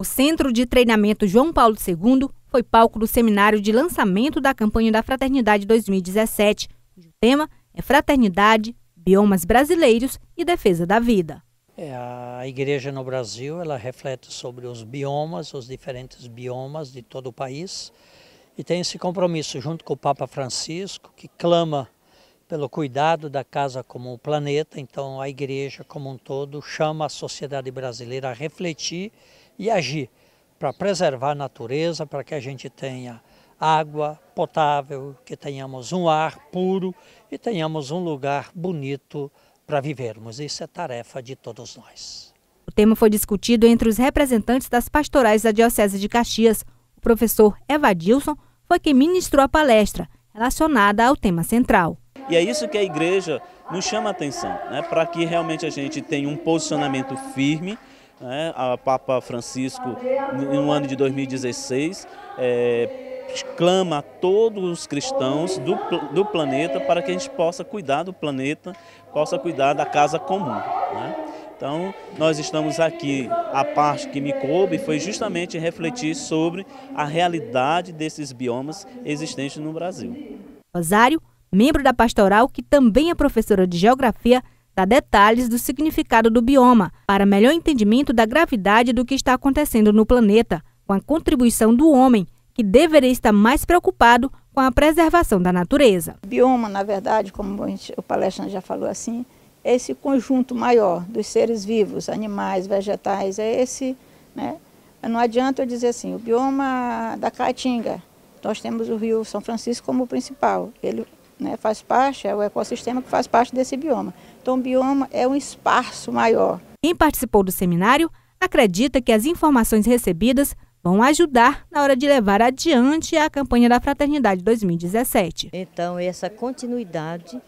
O Centro de Treinamento João Paulo II foi palco do seminário de lançamento da campanha da Fraternidade 2017, cujo tema é Fraternidade, Biomas Brasileiros e Defesa da Vida. É, a igreja no Brasil ela reflete sobre os biomas, os diferentes biomas de todo o país e tem esse compromisso junto com o Papa Francisco, que clama pelo cuidado da casa como planeta, então a igreja como um todo chama a sociedade brasileira a refletir e agir para preservar a natureza, para que a gente tenha água potável, que tenhamos um ar puro e tenhamos um lugar bonito para vivermos. Isso é tarefa de todos nós. O tema foi discutido entre os representantes das pastorais da Diocese de Caxias. O professor Evadilson foi quem ministrou a palestra relacionada ao tema central. E é isso que a igreja nos chama a atenção, né? para que realmente a gente tenha um posicionamento firme né, a Papa Francisco, no ano de 2016, é, clama a todos os cristãos do, do planeta para que a gente possa cuidar do planeta, possa cuidar da casa comum. Né? Então, nós estamos aqui, a parte que me coube foi justamente refletir sobre a realidade desses biomas existentes no Brasil. Rosário, membro da pastoral, que também é professora de geografia, detalhes do significado do bioma, para melhor entendimento da gravidade do que está acontecendo no planeta, com a contribuição do homem, que deveria estar mais preocupado com a preservação da natureza. O bioma, na verdade, como o palestrante já falou assim, é esse conjunto maior dos seres vivos, animais, vegetais, é esse, né? Não adianta eu dizer assim, o bioma da Caatinga, nós temos o Rio São Francisco como principal. Ele né, faz parte, é o ecossistema que faz parte desse bioma. Então, o bioma é um espaço maior. Quem participou do seminário acredita que as informações recebidas vão ajudar na hora de levar adiante a campanha da Fraternidade 2017. Então, essa continuidade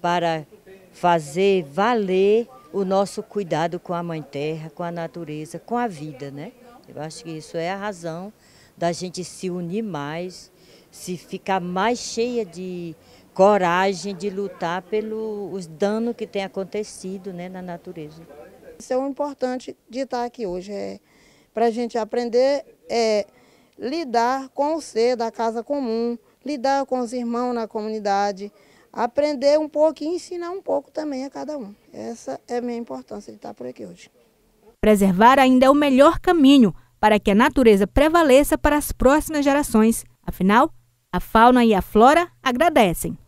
para fazer valer o nosso cuidado com a Mãe Terra, com a natureza, com a vida, né? Eu acho que isso é a razão da gente se unir mais, se ficar mais cheia de, coragem de lutar pelos danos que têm acontecido né, na natureza. Isso é o importante de estar aqui hoje, é para a gente aprender é, lidar com o ser da casa comum, lidar com os irmãos na comunidade, aprender um pouco e ensinar um pouco também a cada um. Essa é a minha importância de estar por aqui hoje. Preservar ainda é o melhor caminho para que a natureza prevaleça para as próximas gerações. Afinal, a fauna e a flora agradecem.